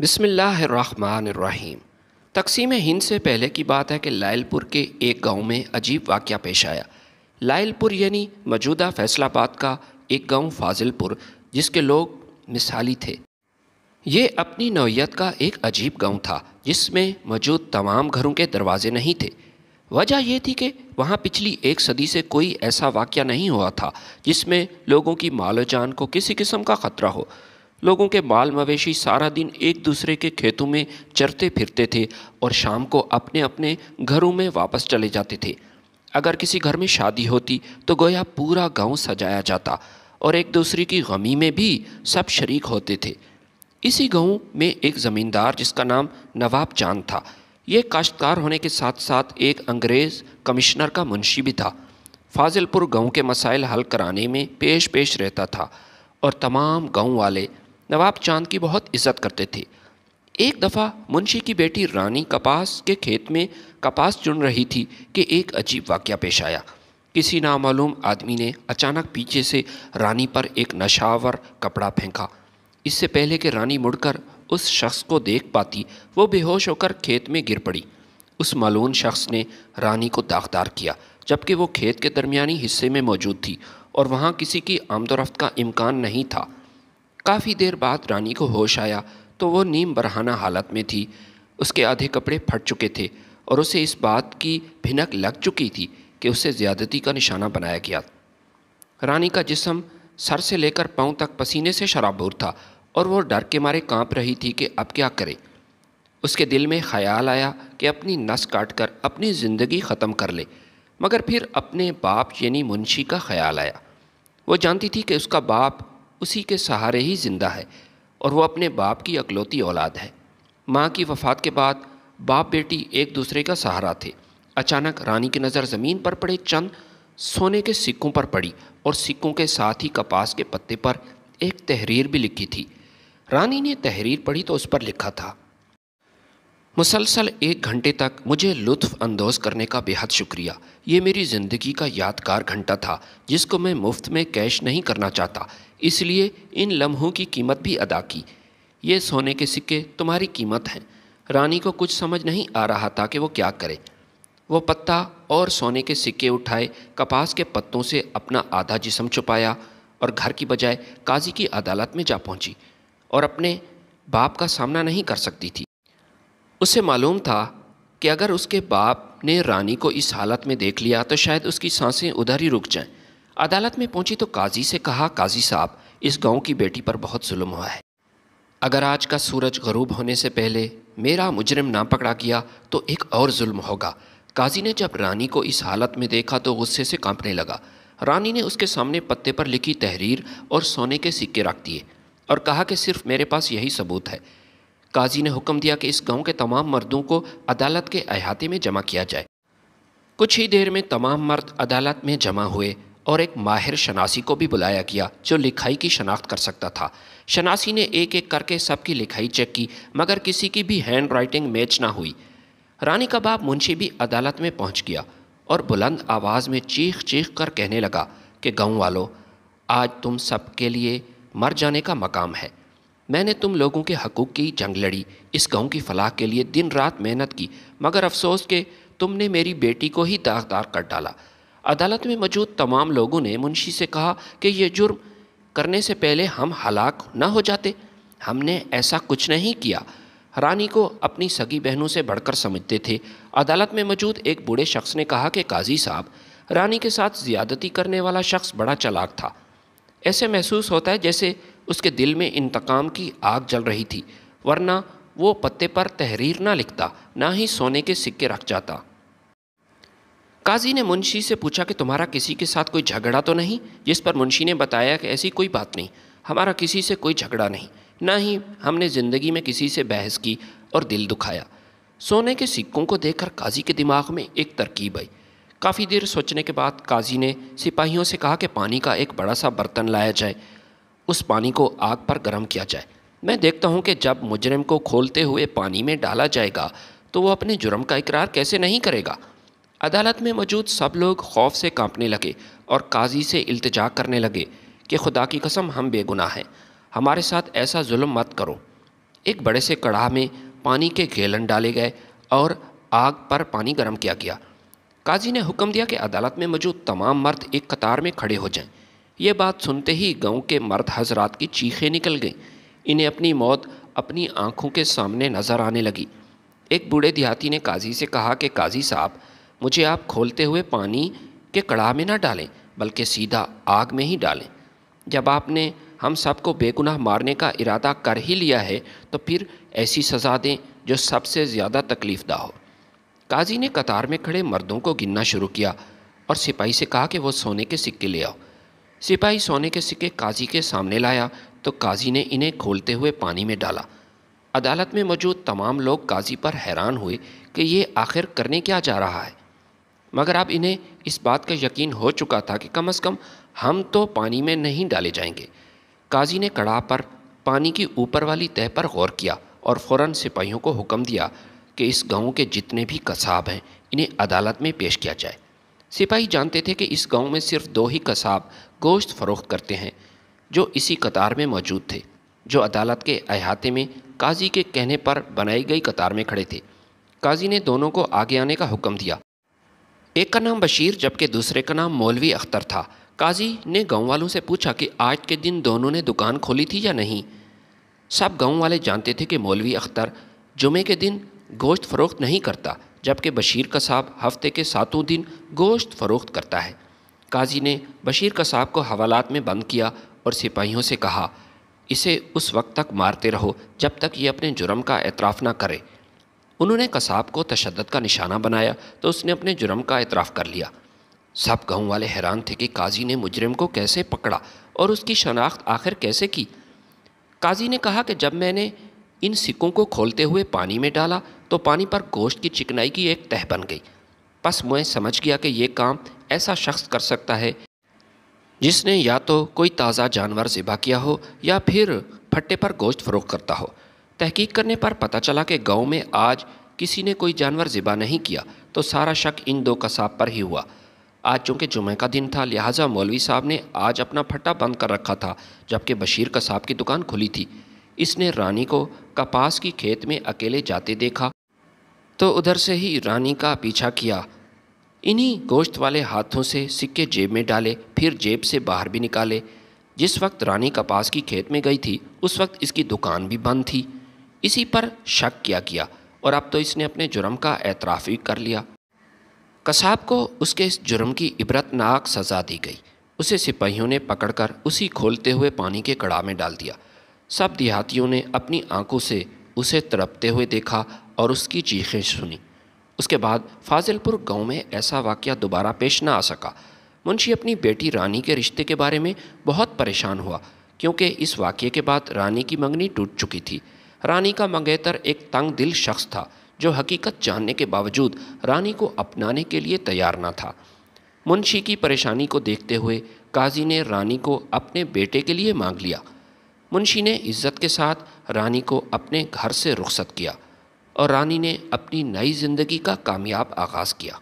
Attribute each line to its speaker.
Speaker 1: बिसमीम तकसीम हिंद से पहले की बात है कि लायलपुर के एक गांव में अजीब वाक़ पेश आया लायलपुर यानी मौजूदा फैसलाबाद का एक गांव फाजिलपुर जिसके लोग मिसाली थे ये अपनी नौीयत का एक अजीब गांव था जिसमें मौजूद तमाम घरों के दरवाजे नहीं थे वजह यह थी कि वहाँ पिछली एक सदी से कोई ऐसा वाक़ नहीं हुआ था जिसमें लोगों की मालो जान को किसी किस्म का ख़तरा हो लोगों के बाल मवेशी सारा दिन एक दूसरे के खेतों में चरते फिरते थे और शाम को अपने अपने घरों में वापस चले जाते थे अगर किसी घर में शादी होती तो गोया पूरा गांव सजाया जाता और एक दूसरे की गमी में भी सब शरीक होते थे इसी गांव में एक ज़मींदार जिसका नाम नवाब चांद था ये काश्तकार होने के साथ साथ एक अंग्रेज़ कमिश्नर का मुंशी भी था फाजिलपुर गांव के मसाइल हल कराने में पेश पेश रहता था और तमाम गांव वाले नवाब चांद की बहुत इज्जत करते थे एक दफ़ा मुंशी की बेटी रानी कपास के खेत में कपास चुन रही थी कि एक अजीब वाक्य पेश आया किसी नामालूम आदमी ने अचानक पीछे से रानी पर एक नशावर कपड़ा फेंका इससे पहले कि रानी मुड़कर उस शख्स को देख पाती वो बेहोश होकर खेत में गिर पड़ी उस मालून शख्स ने रानी को दागदार किया जबकि वो खेत के दरमिया हिस्से में मौजूद थी और वहाँ किसी की आमदोरफ्त का इम्कान नहीं था काफ़ी देर बाद रानी को होश आया तो वो नीम बरहाना हालत में थी उसके आधे कपड़े फट चुके थे और उसे इस बात की भिनक लग चुकी थी कि उसे ज़्यादती का निशाना बनाया गया रानी का जिसम सर से लेकर पाँव तक पसीने से शराबूर था और वो डर के मारे कांप रही थी कि अब क्या करे उसके दिल में ख्याल आया कि अपनी नस काट कर अपनी ज़िंदगी ख़त्म कर ले मगर फिर अपने बाप यानी मुंशी का ख्याल आया वो जानती थी कि उसका बाप उसी के सहारे ही ज़िंदा है और वो अपने बाप की अकलौती औलाद है माँ की वफ़ात के बाद बाप बेटी एक दूसरे का सहारा थे अचानक रानी की नज़र ज़मीन पर पड़े चंद सोने के सिक्कों पर पड़ी और सिक्कों के साथ ही कपास के पत्ते पर एक तहरीर भी लिखी थी रानी ने तहरीर पढ़ी तो उस पर लिखा था मुसलसल एक घंटे तक मुझे लुत्फ़ अंदोज़ करने का बेहद शुक्रिया ये मेरी ज़िंदगी का यादगार घंटा था जिसको मैं मुफ्त में कैश नहीं करना चाहता इसलिए इन लम्हों की कीमत भी अदा की ये सोने के सिक्के तुम्हारी कीमत हैं रानी को कुछ समझ नहीं आ रहा था कि वो क्या करे वो पत्ता और सोने के सिक्के उठाए कपास के पत्तों से अपना आधा जिसम छुपाया और घर की बजाय काजी की अदालत में जा पहुंची और अपने बाप का सामना नहीं कर सकती थी उसे मालूम था कि अगर उसके बाप ने रानी को इस हालत में देख लिया तो शायद उसकी सांसें उधर ही रुक जाएं। अदालत में पहुंची तो काजी से कहा काजी साहब इस गांव की बेटी पर बहुत जुल्म हुआ है अगर आज का सूरज गरूब होने से पहले मेरा मुजरिम ना पकड़ा गया तो एक और जुल्म होगा काजी ने जब रानी को इस हालत में देखा तो गुस्से से कांपने लगा रानी ने उसके सामने पत्ते पर लिखी तहरीर और सोने के सिक्के रख दिए और कहा कि सिर्फ मेरे पास यही सबूत है काजी ने हुक्म दिया कि इस गांव के तमाम मर्दों को अदालत के अहाते में जमा किया जाए कुछ ही देर में तमाम मर्द अदालत में जमा हुए और एक माहिर शनासी को भी बुलाया गया जो लिखाई की शनाख्त कर सकता था शनासी ने एक एक करके सबकी लिखाई चेक की मगर किसी की भी हैंड राइटिंग मैच ना हुई रानी का बाप मुंशी भी अदालत में पहुंच गया और बुलंद आवाज़ में चीख चीख कर कहने लगा कि गाँव वालों आज तुम सबके लिए मर जाने का मकाम है मैंने तुम लोगों के हकूक़ की जंग लड़ी इस गांव की फलाह के लिए दिन रात मेहनत की मगर अफसोस के तुमने मेरी बेटी को ही दागदार कर डाला अदालत में मौजूद तमाम लोगों ने मुंशी से कहा कि यह जुर्म करने से पहले हम हलाक न हो जाते हमने ऐसा कुछ नहीं किया रानी को अपनी सगी बहनों से बढ़कर समझते थे अदालत में मौजूद एक बूढ़े शख्स ने कहा कि काजी साहब रानी के साथ ज़्यादती करने वाला शख्स बड़ा चलाक था ऐसे महसूस होता है जैसे उसके दिल में इंतकाम की आग जल रही थी वरना वो पत्ते पर तहरीर ना लिखता ना ही सोने के सिक्के रख जाता काजी ने मुंशी से पूछा कि तुम्हारा किसी के साथ कोई झगड़ा तो नहीं जिस पर मुंशी ने बताया कि ऐसी कोई बात नहीं हमारा किसी से कोई झगड़ा नहीं ना ही हमने ज़िंदगी में किसी से बहस की और दिल दुखाया सोने के सिक्कों को देखकर काजी के दिमाग में एक तरकीब आई काफ़ी देर सोचने के बाद काजी ने सिपाहियों से कहा कि पानी का एक बड़ा सा बर्तन लाया जाए उस पानी को आग पर गर्म किया जाए मैं देखता हूँ कि जब मुजरम को खोलते हुए पानी में डाला जाएगा तो वह अपने जुर्म का इकरार कैसे नहीं करेगा अदालत में मौजूद सब लोग खौफ से कांपने लगे और काजी से इल्तजा करने लगे कि खुदा की कसम हम बेगुनाह हैं हमारे साथ ऐसा जुल्म मत करो एक बड़े से कड़ाह में पानी के गेलन डाले गए और आग पर पानी गर्म किया गया काजी ने हुक्म दिया कि अदालत में मौजूद तमाम मर्द एक कतार में खड़े हो जाएं ये बात सुनते ही गांव के मर्द हजरात की चीखें निकल गईं इन्हें अपनी मौत अपनी आंखों के सामने नज़र आने लगी एक बूढ़े देहाती ने काजी से कहा कि काजी साहब मुझे आप खोलते हुए पानी के कड़ाह में ना डालें बल्कि सीधा आग में ही डालें जब आपने हम सबको बेगुनाह मारने का इरादा कर ही लिया है तो फिर ऐसी सज़ा दें जो सबसे ज़्यादा तकलीफ़दा हो काजी ने कतार में खड़े मर्दों को गिनना शुरू किया और सिपाही से कहा कि वो सोने के सिक्के ले आओ सिपाही सोने के सिक्के काजी के सामने लाया तो काजी ने इन्हें खोलते हुए पानी में डाला अदालत में मौजूद तमाम लोग काजी पर हैरान हुए कि ये आखिर करने क्या जा रहा है मगर अब इन्हें इस बात का यकीन हो चुका था कि कम अज़ कम हम तो पानी में नहीं डाले जाएंगे काजी ने कड़ा पर पानी की ऊपर वाली तह पर गौर किया और फ़ौर सिपाहियों को हुक्म दिया कि इस गांव के जितने भी कसाब हैं इन्हें अदालत में पेश किया जाए सिपाही जानते थे कि इस गांव में सिर्फ दो ही कसाब गोश्त फरोख्त करते हैं जो इसी कतार में मौजूद थे जो अदालत के अहाते में काजी के कहने पर बनाई गई कतार में खड़े थे काजी ने दोनों को आगे आने का हुक्म दिया एक का नाम बशीर जबकि दूसरे का नाम मौलवी अख्तर था काजी ने गाँव वालों से पूछा कि आज के दिन दोनों ने दुकान खोली थी या नहीं सब गाँव वाले जानते थे कि मौलवी अख्तर जुमे के दिन गोश्त फरोख्त नहीं करता जबकि बशीर का साहब हफ्ते के सातों दिन गोश्त फरोख्त करता है काजी ने बशीर का साहब को हवालात में बंद किया और सिपाहियों से कहा इसे उस वक्त तक मारते रहो जब तक ये अपने जुर्म का एतराफ़ ना करे उन्होंने कसाब को तशद का निशाना बनाया तो उसने अपने जुर्म का एतराफ़ कर लिया सब गाँव वाले हैरान थे कि काजी ने मुजरम को कैसे पकड़ा और उसकी शनाख्त आखिर कैसे की काजी ने कहा कि जब मैंने इन सिक्कों को खोलते हुए पानी में डाला तो पानी पर गोश्त की चिकनाई की एक तह बन गई बस मैं समझ गया कि यह काम ऐसा शख्स कर सकता है जिसने या तो कोई ताज़ा जानवर ज़िबा किया हो या फिर फट्टे पर गोश्त फ़रोख करता हो तहकीक करने पर पता चला कि गांव में आज किसी ने कोई जानवर ज़िबा नहीं किया तो सारा शक इन दो कसाब पर ही हुआ आज चूँकि जुमे का दिन था लिहाजा मौलवी साहब ने आज अपना फट्टा बंद कर रखा था जबकि बशीर कसाब की दुकान खुली थी इसने रानी को कपास की खेत में अकेले जाते देखा तो उधर से ही रानी का पीछा किया इन्हीं गोश्त वाले हाथों से सिक्के जेब में डाले फिर जेब से बाहर भी निकाले जिस वक्त रानी कपास की खेत में गई थी उस वक्त इसकी दुकान भी बंद थी इसी पर शक किया गया और अब तो इसने अपने जुर्म का एतराफ़ भी कर लिया कसाब को उसके इस जुर्म की इबरतनाक सज़ा दी गई उसे सिपाहियों ने पकड़कर उसी खोलते हुए पानी के कड़ा में डाल दिया सब देहातियों ने अपनी आंखों से उसे तड़पते हुए देखा और उसकी चीखें सुनी उसके बाद फाजिलपुर गांव में ऐसा वाक़ दोबारा पेश ना आ सका मुंशी अपनी बेटी रानी के रिश्ते के बारे में बहुत परेशान हुआ क्योंकि इस वाक़े के बाद रानी की मंगनी टूट चुकी थी रानी का मंगेतर एक तंग दिल शख्स था जो हकीकत जानने के बावजूद रानी को अपनाने के लिए तैयार न था मुंशी की परेशानी को देखते हुए काजी ने रानी को अपने बेटे के लिए मांग लिया मुंशी ने इज्जत के साथ रानी को अपने घर से रुखसत किया और रानी ने अपनी नई ज़िंदगी का कामयाब आगाज़ किया